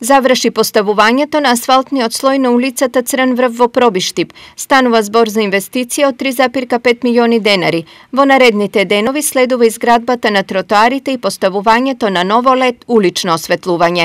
Заврши поставувањето на асфалтниот слој на улицата Црнврв во Пробиштип. Станува збор за инвестиција од 3,5 милиони денари. Во наредните денови следува изградбата на тротоарите и поставувањето на ново лет улично осветлување.